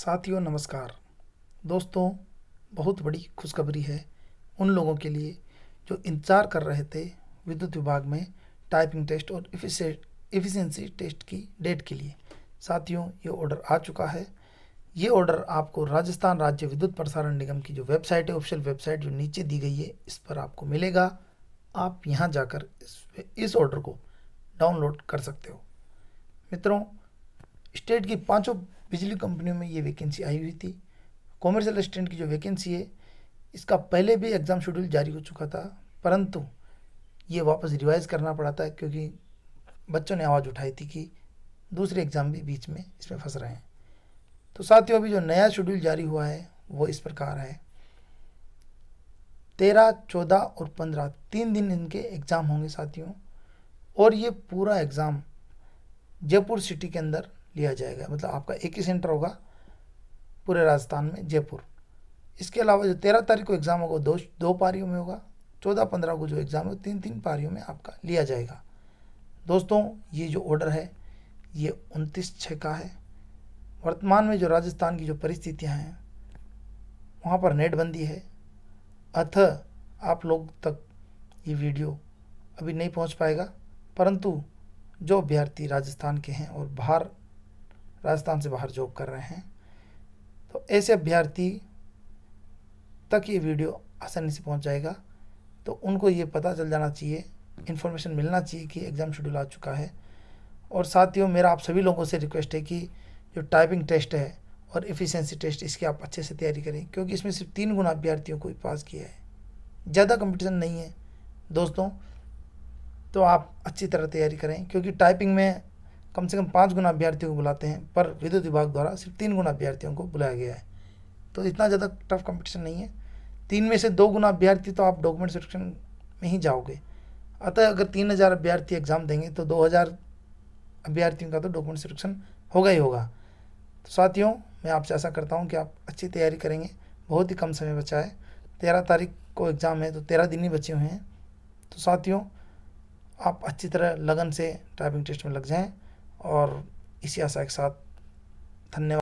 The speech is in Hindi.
साथियों नमस्कार दोस्तों बहुत बड़ी खुशखबरी है उन लोगों के लिए जो इंतज़ार कर रहे थे विद्युत विभाग में टाइपिंग टेस्ट और इफिशेंसी टेस्ट की डेट के लिए साथियों ये ऑर्डर आ चुका है ये ऑर्डर आपको राजस्थान राज्य विद्युत प्रसारण निगम की जो वेबसाइट है ऑफिशियल वेबसाइट जो नीचे दी गई है इस पर आपको मिलेगा आप यहाँ जाकर इस ऑर्डर को डाउनलोड कर सकते हो मित्रों स्टेट की पांचों बिजली कंपनियों में ये वैकेंसी आई हुई थी कॉमर्शियल असिस्टेंट की जो वैकेंसी है इसका पहले भी एग्ज़ाम शेड्यूल जारी हो चुका था परंतु ये वापस रिवाइज़ करना पड़ा था क्योंकि बच्चों ने आवाज़ उठाई थी कि दूसरे एग्ज़ाम भी बीच में इसमें फंस रहे हैं तो साथियों अभी जो नया शेड्यूल जारी हुआ है वो इस प्रकार है तेरह चौदह और पंद्रह तीन दिन इनके एग्ज़ाम होंगे साथियों और ये पूरा एग्ज़ाम जयपुर सिटी के अंदर लिया जाएगा मतलब आपका एक ही सेंटर होगा पूरे राजस्थान में जयपुर इसके अलावा जो तेरह तारीख को एग्ज़ाम होगा दो दो पारियों में होगा चौदह पंद्रह को जो एग्ज़ाम है तीन तीन पारियों में आपका लिया जाएगा दोस्तों ये जो ऑर्डर है ये उनतीस छः का है वर्तमान में जो राजस्थान की जो परिस्थितियाँ हैं वहाँ पर नेटबंदी है अथ आप लोग तक ये वीडियो अभी नहीं पहुँच पाएगा परंतु जो अभ्यर्थी राजस्थान के हैं और बाहर राजस्थान से बाहर जॉब कर रहे हैं तो ऐसे अभ्यर्थी तक ये वीडियो आसानी से पहुंच जाएगा तो उनको ये पता चल जाना चाहिए इन्फॉर्मेशन मिलना चाहिए कि एग्ज़ाम शेड्यूल आ चुका है और साथियों मेरा आप सभी लोगों से रिक्वेस्ट है कि जो टाइपिंग टेस्ट है और एफिशिएंसी टेस्ट इसकी आप अच्छे से तैयारी करें क्योंकि इसमें सिर्फ तीन गुना अभ्यर्थियों को पास किया है ज़्यादा कंपटीशन नहीं है दोस्तों तो आप अच्छी तरह तैयारी करें क्योंकि टाइपिंग में कम से कम पाँच गुना अभ्यर्थियों को बुलाते हैं पर विद्युत विभाग द्वारा सिर्फ तीन गुना अभ्यर्थियों को बुलाया गया है तो इतना ज़्यादा टफ कंपटीशन नहीं है तीन में से दो गुना अभ्यर्थी तो आप डॉक्यूमेंट सिलेक्शन में ही जाओगे अतः अगर तीन हज़ार अभ्यर्थी एग्ज़ाम देंगे तो दो हज़ार अभ्यर्थियों का तो डॉक्यूमेंट सिलेक्शन होगा ही होगा तो साथियों मैं आपसे आशा करता हूँ कि आप अच्छी तैयारी करेंगे बहुत ही कम समय बचा है तेरह तारीख को एग्ज़ाम है तो तेरह दिन ही बचे हुए हैं तो साथियों आप अच्छी तरह लगन से ड्राइविंग टेस्ट में लग जाएँ और इसी आशा के साथ धन्यवाद